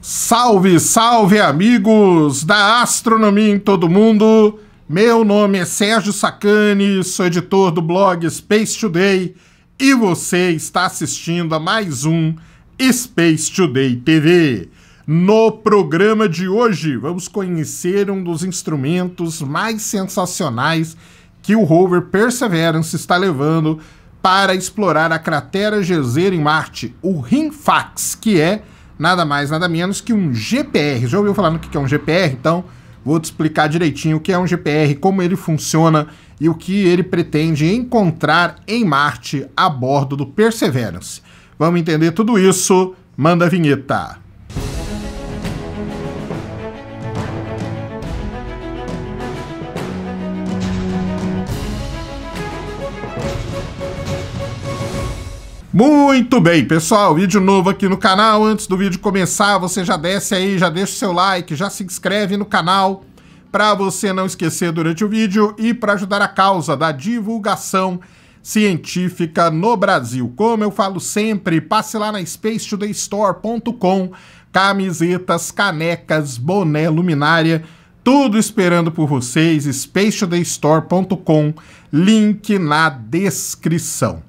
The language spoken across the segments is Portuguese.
Salve, salve amigos da astronomia em todo mundo. Meu nome é Sérgio Sacani, sou editor do blog Space Today e você está assistindo a mais um Space Today TV. No programa de hoje, vamos conhecer um dos instrumentos mais sensacionais que o rover Perseverance está levando para explorar a cratera Gezer em Marte, o RIMFAX, que é nada mais, nada menos que um GPR. Já ouviu falar no que é um GPR? Então, vou te explicar direitinho o que é um GPR, como ele funciona e o que ele pretende encontrar em Marte a bordo do Perseverance. Vamos entender tudo isso? Manda a vinheta! Muito bem, pessoal, vídeo novo aqui no canal. Antes do vídeo começar, você já desce aí, já deixa o seu like, já se inscreve no canal para você não esquecer durante o vídeo e para ajudar a causa da divulgação científica no Brasil. Como eu falo sempre, passe lá na spacetodaystore.com, camisetas, canecas, boné, luminária, tudo esperando por vocês, spacetodaystore.com, link na descrição.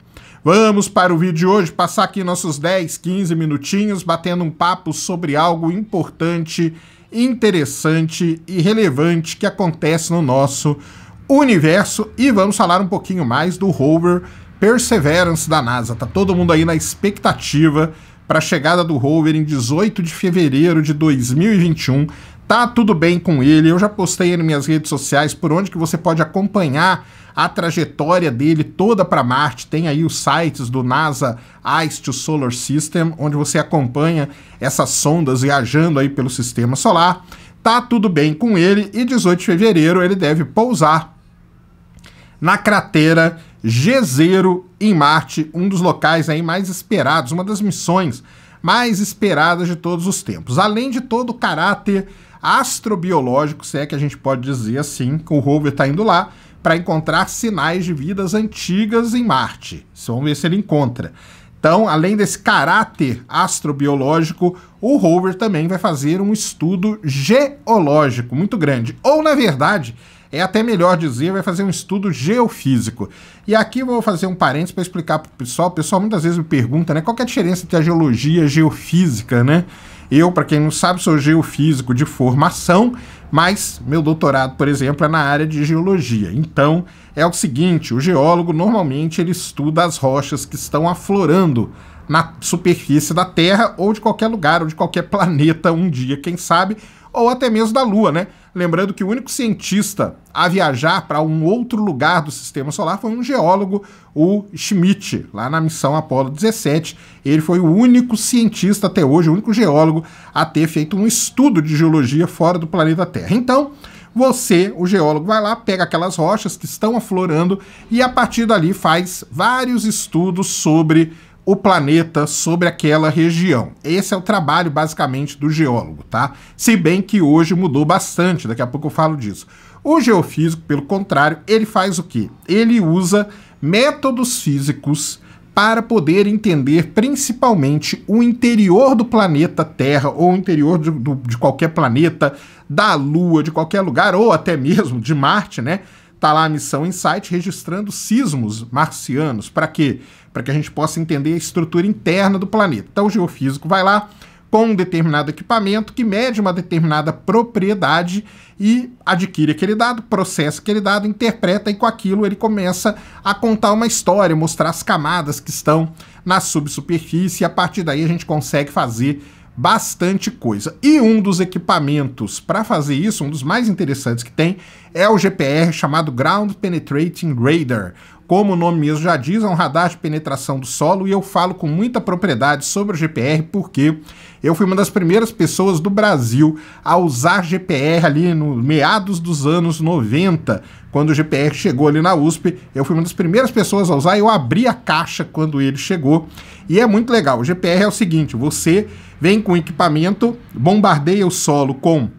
Vamos para o vídeo de hoje, passar aqui nossos 10, 15 minutinhos batendo um papo sobre algo importante, interessante e relevante que acontece no nosso universo e vamos falar um pouquinho mais do rover Perseverance da NASA. Tá todo mundo aí na expectativa para a chegada do rover em 18 de fevereiro de 2021 tá tudo bem com ele. Eu já postei nas minhas redes sociais por onde que você pode acompanhar a trajetória dele toda para Marte. Tem aí os sites do NASA Ice to Solar System, onde você acompanha essas sondas viajando aí pelo sistema solar. Tá tudo bem com ele e 18 de fevereiro ele deve pousar na cratera G0 em Marte, um dos locais aí mais esperados, uma das missões mais esperadas de todos os tempos. Além de todo o caráter astrobiológico, se é que a gente pode dizer assim, que o rover está indo lá para encontrar sinais de vidas antigas em Marte. Vamos ver se ele encontra. Então, além desse caráter astrobiológico, o rover também vai fazer um estudo geológico muito grande. Ou, na verdade, é até melhor dizer, vai fazer um estudo geofísico. E aqui vou fazer um parênteses para explicar para o pessoal. O pessoal muitas vezes me pergunta, né, qual é a diferença entre a geologia e a geofísica, né? Eu, para quem não sabe, sou geofísico de formação, mas meu doutorado, por exemplo, é na área de geologia. Então, é o seguinte, o geólogo normalmente ele estuda as rochas que estão aflorando na superfície da Terra ou de qualquer lugar ou de qualquer planeta um dia, quem sabe, ou até mesmo da Lua, né? Lembrando que o único cientista a viajar para um outro lugar do sistema solar foi um geólogo, o Schmidt, lá na missão Apollo 17. Ele foi o único cientista até hoje, o único geólogo a ter feito um estudo de geologia fora do planeta Terra. Então, você, o geólogo, vai lá, pega aquelas rochas que estão aflorando e a partir dali faz vários estudos sobre o planeta sobre aquela região. Esse é o trabalho basicamente do geólogo, tá? Se bem que hoje mudou bastante, daqui a pouco eu falo disso. O geofísico, pelo contrário, ele faz o quê? Ele usa métodos físicos para poder entender principalmente o interior do planeta Terra ou o interior de, de qualquer planeta, da Lua, de qualquer lugar, ou até mesmo de Marte, né? Está lá a missão Insight registrando sismos marcianos. Para quê? Para que a gente possa entender a estrutura interna do planeta. Então o geofísico vai lá com um determinado equipamento que mede uma determinada propriedade e adquire aquele dado, processa aquele dado, interpreta e com aquilo ele começa a contar uma história, mostrar as camadas que estão na subsuperfície e a partir daí a gente consegue fazer bastante coisa. E um dos equipamentos para fazer isso, um dos mais interessantes que tem, é o GPR chamado Ground Penetrating Radar. Como o nome mesmo já diz, é um radar de penetração do solo e eu falo com muita propriedade sobre o GPR porque eu fui uma das primeiras pessoas do Brasil a usar GPR ali no meados dos anos 90, quando o GPR chegou ali na USP. Eu fui uma das primeiras pessoas a usar, eu abri a caixa quando ele chegou e é muito legal. O GPR é o seguinte: você vem com equipamento, bombardeia o solo com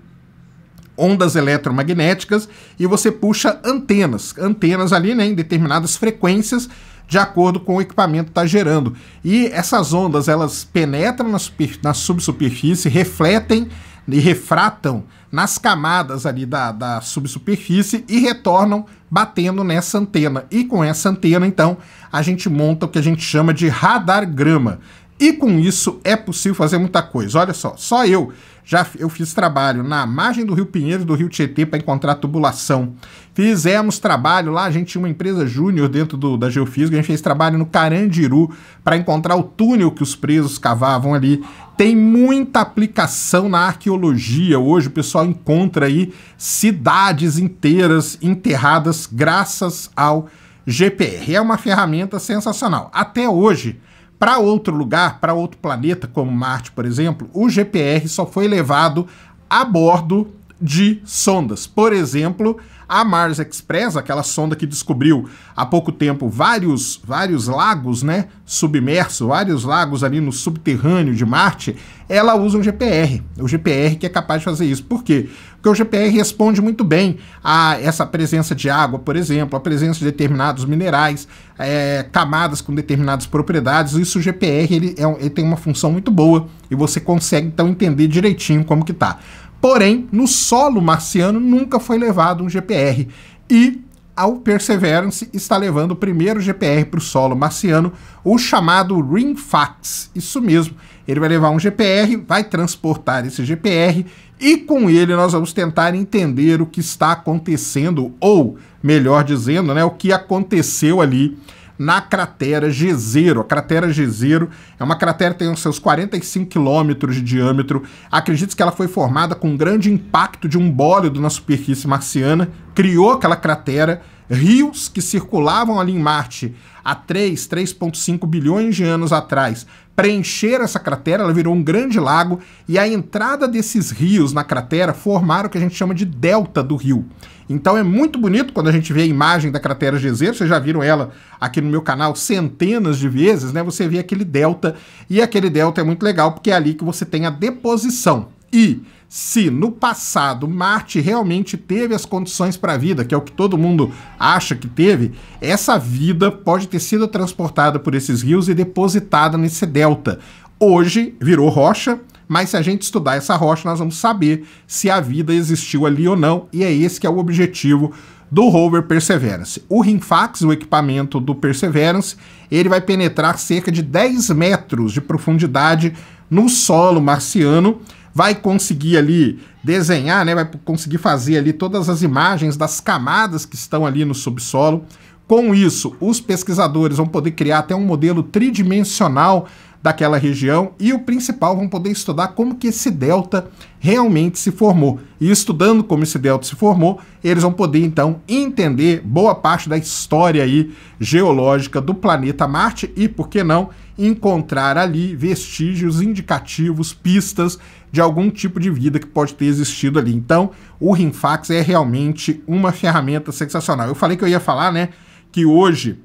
ondas eletromagnéticas e você puxa antenas, antenas ali né, em determinadas frequências de acordo com o equipamento está gerando. E essas ondas elas penetram na, na subsuperfície, refletem e refratam nas camadas ali da, da subsuperfície e retornam batendo nessa antena. E com essa antena, então, a gente monta o que a gente chama de radar grama E com isso é possível fazer muita coisa. Olha só, só eu já eu fiz trabalho na margem do Rio Pinheiro e do Rio Tietê para encontrar tubulação. Fizemos trabalho lá, a gente tinha uma empresa júnior dentro do, da Geofísica, a gente fez trabalho no Carandiru para encontrar o túnel que os presos cavavam ali. Tem muita aplicação na arqueologia. Hoje o pessoal encontra aí cidades inteiras enterradas graças ao GPR. É uma ferramenta sensacional. Até hoje, para outro lugar, para outro planeta, como Marte, por exemplo, o GPR só foi levado a bordo de sondas. Por exemplo, a Mars Express, aquela sonda que descobriu há pouco tempo vários, vários lagos, né, submersos, vários lagos ali no subterrâneo de Marte, ela usa um GPR, o GPR que é capaz de fazer isso. Por quê? Porque o GPR responde muito bem a essa presença de água, por exemplo, a presença de determinados minerais, é, camadas com determinadas propriedades. Isso o GPR ele, é, ele tem uma função muito boa e você consegue então entender direitinho como que tá. Porém, no solo marciano nunca foi levado um GPR. E ao Perseverance está levando o primeiro GPR para o solo marciano, o chamado Ringfax. Isso mesmo, ele vai levar um GPR, vai transportar esse GPR e com ele nós vamos tentar entender o que está acontecendo, ou melhor dizendo, né, o que aconteceu ali na cratera Jezero. A cratera Jezero é uma cratera que tem os seus 45 quilômetros de diâmetro. Acredita-se que ela foi formada com um grande impacto de um bólido na superfície marciana, criou aquela cratera rios que circulavam ali em Marte há 3, 3,5 bilhões de anos atrás preencher essa cratera, ela virou um grande lago, e a entrada desses rios na cratera formaram o que a gente chama de delta do rio. Então é muito bonito quando a gente vê a imagem da cratera Gezeiro, vocês já viram ela aqui no meu canal centenas de vezes, né? Você vê aquele delta, e aquele delta é muito legal porque é ali que você tem a deposição. E se no passado Marte realmente teve as condições para a vida, que é o que todo mundo acha que teve, essa vida pode ter sido transportada por esses rios e depositada nesse delta. Hoje virou rocha, mas se a gente estudar essa rocha, nós vamos saber se a vida existiu ali ou não, e é esse que é o objetivo do rover Perseverance. O RIMFAX, o equipamento do Perseverance, ele vai penetrar cerca de 10 metros de profundidade no solo marciano vai conseguir ali desenhar, né, vai conseguir fazer ali todas as imagens das camadas que estão ali no subsolo. Com isso, os pesquisadores vão poder criar até um modelo tridimensional daquela região e o principal, vão poder estudar como que esse delta realmente se formou. E estudando como esse delta se formou, eles vão poder então entender boa parte da história aí geológica do planeta Marte e, por que não, encontrar ali vestígios indicativos, pistas de algum tipo de vida que pode ter existido ali. Então, o RIMFAX é realmente uma ferramenta sensacional. Eu falei que eu ia falar, né, que hoje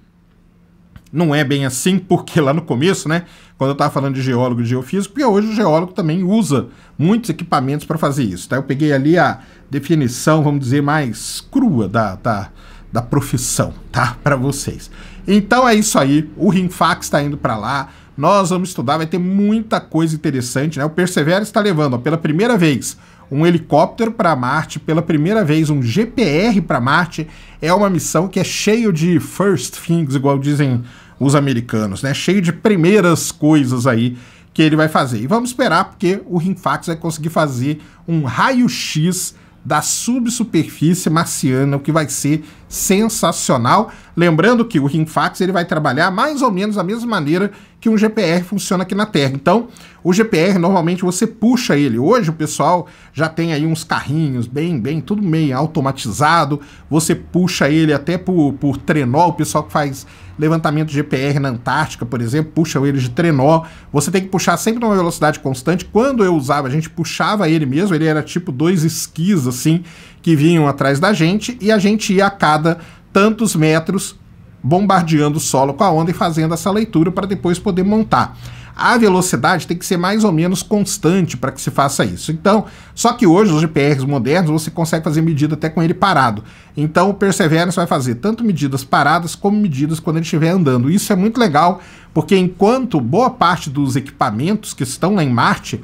não é bem assim, porque lá no começo, né, quando eu estava falando de geólogo e geofísico, porque hoje o geólogo também usa muitos equipamentos para fazer isso. Tá? Eu peguei ali a definição, vamos dizer, mais crua da, da, da profissão, tá? Para vocês. Então é isso aí, o RIMFAX está indo para lá, nós vamos estudar, vai ter muita coisa interessante, né? O Persevera está levando, ó, pela primeira vez, um helicóptero para Marte, pela primeira vez um GPR para Marte, é uma missão que é cheio de first things, igual dizem os americanos, né? Cheio de primeiras coisas aí que ele vai fazer. E vamos esperar porque o Rinfax vai conseguir fazer um raio-x da subsuperfície marciana, o que vai ser sensacional. Lembrando que o Rinfax ele vai trabalhar mais ou menos da mesma maneira que um GPR funciona aqui na Terra. Então, o GPR normalmente você puxa ele. Hoje o pessoal já tem aí uns carrinhos bem, bem, tudo meio automatizado. Você puxa ele até por, por trenó, o pessoal que faz levantamento de GPR na Antártica, por exemplo, puxa ele de trenó. Você tem que puxar sempre numa velocidade constante. Quando eu usava, a gente puxava ele mesmo, ele era tipo dois esquis assim que vinham atrás da gente e a gente ia a cada tantos metros bombardeando o solo com a onda e fazendo essa leitura para depois poder montar. A velocidade tem que ser mais ou menos constante para que se faça isso. Então, só que hoje os GPRs modernos você consegue fazer medida até com ele parado. Então, o Perseverance vai fazer tanto medidas paradas como medidas quando ele estiver andando. Isso é muito legal, porque enquanto boa parte dos equipamentos que estão lá em Marte,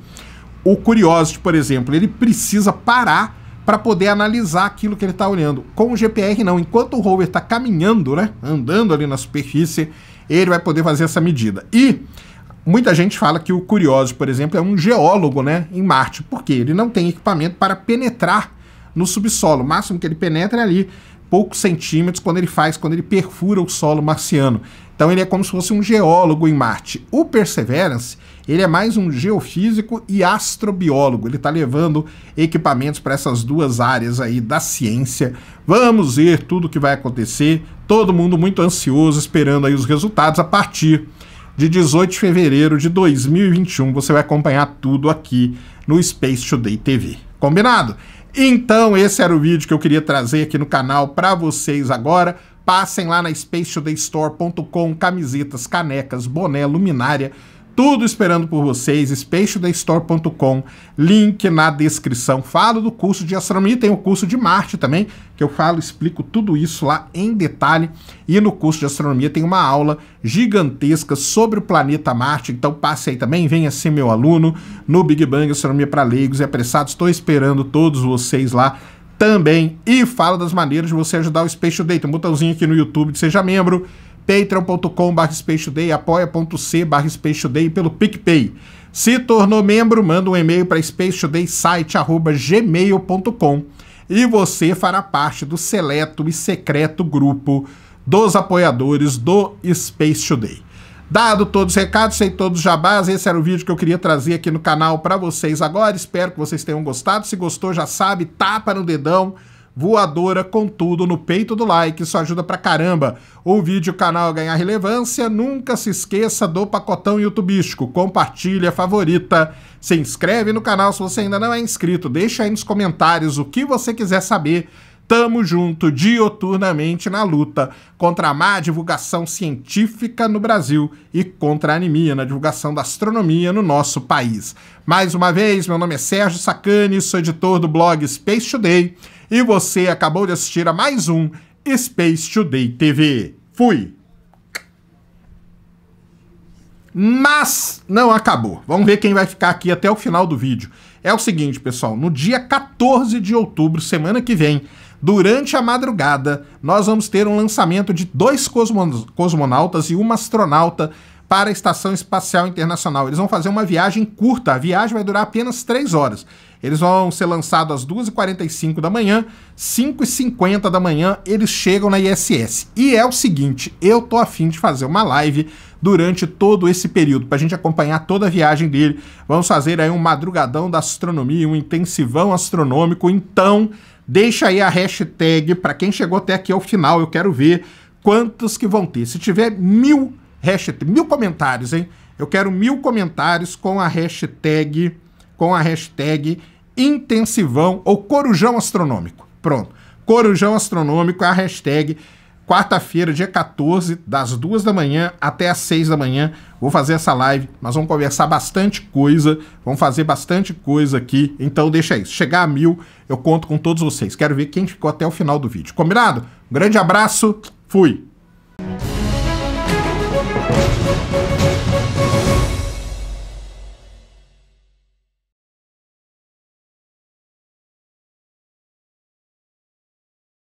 o Curiosity, por exemplo, ele precisa parar para poder analisar aquilo que ele está olhando. Com o GPR não, enquanto o rover está caminhando, né, andando ali na superfície, ele vai poder fazer essa medida. E muita gente fala que o Curioso, por exemplo, é um geólogo, né, em Marte, porque ele não tem equipamento para penetrar no subsolo. O máximo que ele penetra é ali poucos centímetros quando ele faz, quando ele perfura o solo marciano. Então ele é como se fosse um geólogo em Marte. O Perseverance, ele é mais um geofísico e astrobiólogo. Ele está levando equipamentos para essas duas áreas aí da ciência. Vamos ver tudo o que vai acontecer. Todo mundo muito ansioso, esperando aí os resultados a partir de 18 de fevereiro de 2021. Você vai acompanhar tudo aqui no Space Today TV. Combinado? Então, esse era o vídeo que eu queria trazer aqui no canal para vocês agora. Passem lá na spacetodaystore.com, camisetas, canecas, boné, luminária tudo esperando por vocês, spatiodaystore.com, link na descrição. Falo do curso de astronomia, tem o curso de Marte também, que eu falo, explico tudo isso lá em detalhe. E no curso de astronomia tem uma aula gigantesca sobre o planeta Marte, então passe aí também, venha ser meu aluno no Big Bang Astronomia para Leigos e Apressados. Estou esperando todos vocês lá também. E falo das maneiras de você ajudar o Space Tem um botãozinho aqui no YouTube de Seja Membro patreon.com.br barra SpaceToday, e pelo PicPay. Se tornou membro, manda um e-mail para spacetodaysite.gmail.com e você fará parte do seleto e secreto grupo dos apoiadores do Space Today. Dado todos os recados, sem todos os jabás, esse era o vídeo que eu queria trazer aqui no canal para vocês agora. Espero que vocês tenham gostado. Se gostou, já sabe, tapa no dedão voadora com tudo no peito do like, isso ajuda pra caramba. O vídeo canal ganhar relevância, nunca se esqueça do pacotão youtubístico, compartilha, favorita, se inscreve no canal se você ainda não é inscrito, deixa aí nos comentários o que você quiser saber Tamo junto dioturnamente na luta contra a má divulgação científica no Brasil e contra a anemia na divulgação da astronomia no nosso país. Mais uma vez, meu nome é Sérgio Sacani, sou editor do blog Space Today e você acabou de assistir a mais um Space Today TV. Fui! Mas não acabou. Vamos ver quem vai ficar aqui até o final do vídeo. É o seguinte, pessoal, no dia 14 de outubro, semana que vem, Durante a madrugada, nós vamos ter um lançamento de dois cosmonautas e uma astronauta para a Estação Espacial Internacional. Eles vão fazer uma viagem curta, a viagem vai durar apenas 3 horas. Eles vão ser lançados às 2h45 da manhã, 5h50 da manhã eles chegam na ISS. E é o seguinte, eu tô afim de fazer uma live durante todo esse período, para a gente acompanhar toda a viagem dele. Vamos fazer aí um madrugadão da astronomia, um intensivão astronômico, então Deixa aí a hashtag para quem chegou até aqui ao final. Eu quero ver quantos que vão ter. Se tiver mil hashtag, mil comentários, hein? Eu quero mil comentários com a hashtag, com a hashtag intensivão ou corujão astronômico. Pronto. Corujão astronômico é a hashtag quarta-feira, dia 14, das duas da manhã até as seis da manhã. Vou fazer essa live. Nós vamos conversar bastante coisa, vamos fazer bastante coisa aqui. Então deixa isso. Chegar a mil, eu conto com todos vocês. Quero ver quem ficou até o final do vídeo. Combinado? Um grande abraço, fui!